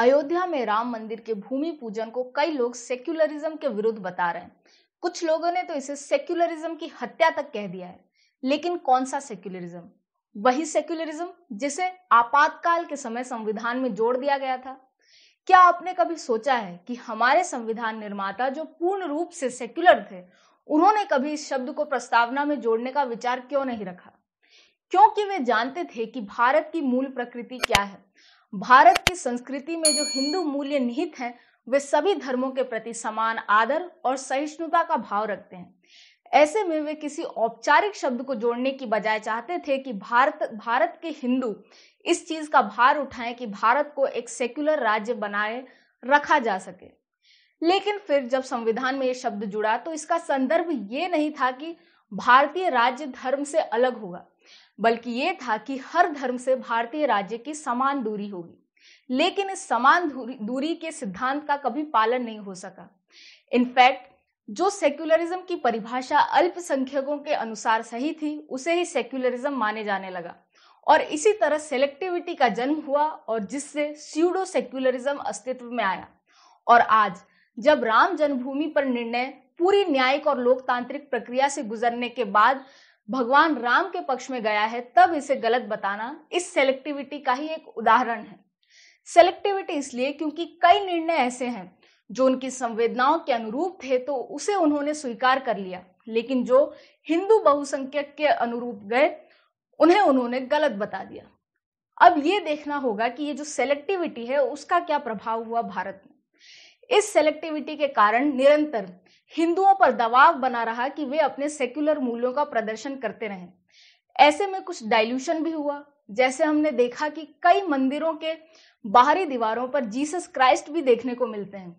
अयोध्या में राम मंदिर के भूमि पूजन को कई लोग सेक्युलरिज्म के विरुद्ध बता रहे हैं कुछ लोगों ने तो इसे सेक्युलरिज्म की हत्या तक कह दिया है लेकिन कौन सा सेक्युलरिज्म वही सेक्युलरिज्म जिसे आपातकाल के समय संविधान में जोड़ दिया गया था क्या आपने कभी सोचा है कि हमारे संविधान निर्माता जो पूर्ण रूप से सेक्युलर थे उन्होंने कभी इस शब्द को प्रस्तावना में जोड़ने का विचार क्यों नहीं रखा क्योंकि वे जानते थे कि भारत की मूल प्रकृति क्या है भारत की संस्कृति में जो हिंदू मूल्य निहित हैं वे सभी धर्मों के प्रति समान आदर और सहिष्णुता का भाव रखते हैं ऐसे में वे किसी औपचारिक शब्द को जोड़ने की बजाय चाहते थे कि भारत भारत के हिंदू इस चीज का भार उठाएं कि भारत को एक सेक्युलर राज्य बनाए रखा जा सके लेकिन फिर जब संविधान में ये शब्द जुड़ा तो इसका संदर्भ ये नहीं था कि भारतीय राज्य धर्म से अलग होगा बल्कि ये था कि हर धर्म से भारतीय राज्य की समान दूरी होगी लेकिन इस समान दूरी के सिद्धांत का कभी पालन नहीं हो सका इनफैक्ट जो सेक्युलरिज्म की परिभाषा अल्पसंख्यकों के अनुसार सही थी उसे ही सेक्युलरिज्म माने जाने लगा और इसी तरह सेलेक्टिविटी का जन्म हुआ और जिससे स्यूडो सेक्युलरिज्म अस्तित्व में आया और आज जब राम जन्मभूमि पर निर्णय पूरी न्यायिक और लोकतांत्रिक प्रक्रिया से गुजरने के बाद भगवान राम के पक्ष में गया है तब इसे गलत बताना इस सेलेक्टिविटी का ही एक उदाहरण है सेलेक्टिविटी इसलिए क्योंकि कई निर्णय ऐसे हैं जो उनकी संवेदनाओं के अनुरूप थे तो उसे उन्होंने स्वीकार कर लिया लेकिन जो हिंदू बहुसंख्यक के अनुरूप गए उन्हें उन्होंने गलत बता दिया अब ये देखना होगा कि ये जो सेलेक्टिविटी है उसका क्या प्रभाव हुआ भारत में इस सेलेक्टिविटी के कारण निरंतर हिंदुओं पर दबाव बना रहा कि वे अपने सेक्युलर मूल्यों का प्रदर्शन करते रहे ऐसे में कुछ डाइल्यूशन भी हुआ जैसे हमने देखा कि कई मंदिरों के बाहरी दीवारों पर जीसस क्राइस्ट भी देखने को मिलते हैं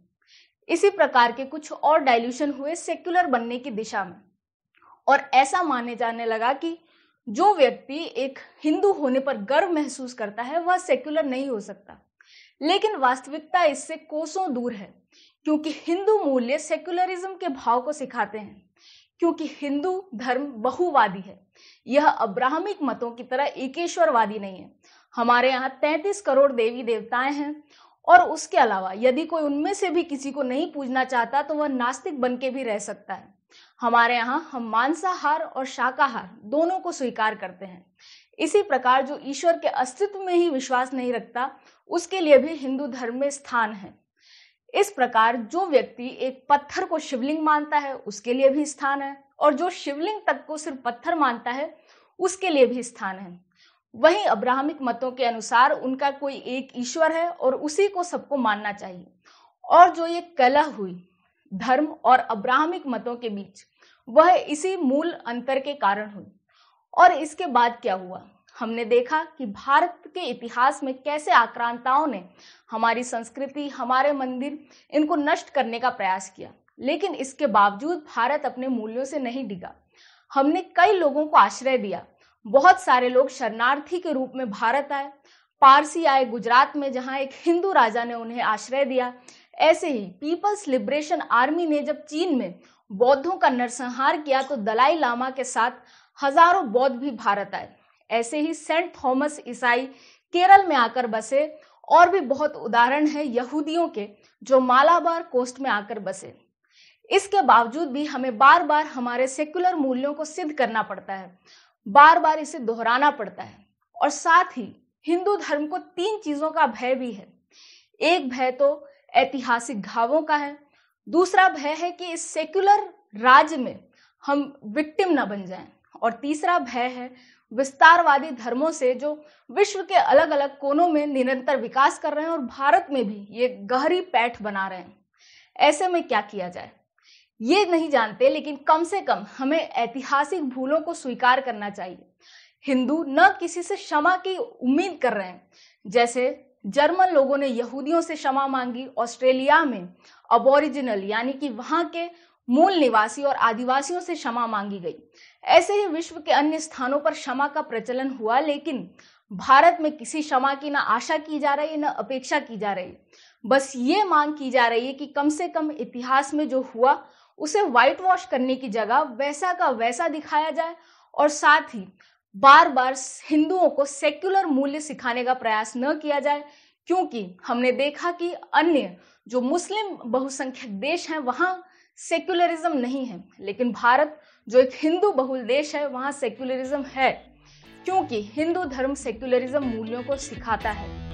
इसी प्रकार के कुछ और डाइल्यूशन हुए सेक्युलर बनने की दिशा में और ऐसा माने जाने लगा कि जो व्यक्ति एक हिंदू होने पर गर्व महसूस करता है वह सेक्युलर नहीं हो सकता लेकिन वास्तविकता इससे कोसों दूर है क्योंकि हिंदू मूल्य सेक्युलरिज्म के भाव को सिखाते हैं क्योंकि हिंदू धर्म बहुवादी है यह अब्राहमिक मतों की तरह एकेश्वरवादी नहीं है हमारे यहाँ तैतीस करोड़ देवी देवताएं हैं और उसके अलावा यदि कोई उनमें से भी किसी को नहीं पूजना चाहता तो वह नास्तिक बन के भी रह सकता है हमारे यहाँ हम मांसाहार और शाकाहार दोनों को स्वीकार करते हैं इसी प्रकार जो ईश्वर के अस्तित्व में ही विश्वास नहीं रखता उसके लिए भी हिंदू धर्म में स्थान है इस प्रकार जो व्यक्ति एक पत्थर को शिवलिंग मानता है उसके लिए भी स्थान है और जो शिवलिंग तक को सिर्फ पत्थर मानता है उसके लिए भी स्थान है वहीं अब्राहमिक मतों के अनुसार उनका कोई एक ईश्वर है और उसी को सबको मानना चाहिए और जो ये कला हुई धर्म और अब्राहमिक मतों के बीच वह इसी मूल अंतर के कारण हुई और इसके बाद क्या हुआ हमने देखा कि भारत के इतिहास में कैसे आक्रांताओं ने हमारी संस्कृति हमारे मंदिर इनको नष्ट करने का प्रयास किया लेकिन इसके बावजूद भारत अपने मूल्यों से नहीं डिगा हमने कई लोगों को आश्रय दिया बहुत सारे लोग शरणार्थी के रूप में भारत आए पारसी आए गुजरात में जहां एक हिंदू राजा ने उन्हें आश्रय दिया ऐसे ही पीपल्स लिबरेशन आर्मी ने जब चीन में बौद्धों का नरसंहार किया तो दलाई लामा के साथ हजारों बौद्ध भी भारत आए ऐसे ही सेंट थॉमस ईसाई केरल में आकर बसे और भी बहुत उदाहरण है यहूदियों के जो मालाबार कोस्ट में आकर बसे इसके बावजूद भी हमें बार बार हमारे सेक्युलर मूल्यों को सिद्ध करना पड़ता है बार बार इसे दोहराना पड़ता है और साथ ही हिंदू धर्म को तीन चीजों का भय भी है एक भय तो ऐतिहासिक घावों का है दूसरा भय है कि इस सेक्युलर राज्य में हम विक्टिम ना बन जाएं और तीसरा भय है विस्तारवादी धर्मों से जो विश्व के अलग अलग कोनों में निरंतर विकास कर रहे हैं और भारत में भी ये गहरी पैठ बना रहे हैं ऐसे में क्या किया जाए ये नहीं जानते लेकिन कम से कम हमें ऐतिहासिक भूलों को स्वीकार करना चाहिए हिंदू न किसी से क्षमा की उम्मीद कर रहे हैं जैसे जर्मन लोगों ने यहूदियों से क्षमा मांगी ऑस्ट्रेलिया में अबोरिजिनल यानी कि वहां के मूल निवासी और आदिवासियों से क्षमा मांगी गई ऐसे ही विश्व के अन्य स्थानों पर क्षमा का प्रचलन हुआ लेकिन भारत में किसी क्षमा की ना आशा की जा रही ना अपेक्षा की जा रही बस ये मांग की जा रही है कि कम से कम इतिहास में जो हुआ उसे व्हाइट वॉश करने की जगह वैसा का वैसा दिखाया जाए और साथ ही बार बार हिंदुओं को सेक्युलर मूल्य सिखाने का प्रयास न किया जाए क्योंकि हमने देखा कि अन्य जो मुस्लिम बहुसंख्यक देश हैं वहां सेक्युलरिज्म नहीं है लेकिन भारत जो एक हिंदू बहुल देश है वहाँ सेक्युलरिज्म है क्योंकि हिंदू धर्म सेक्युलरिज्म मूल्यों को सिखाता है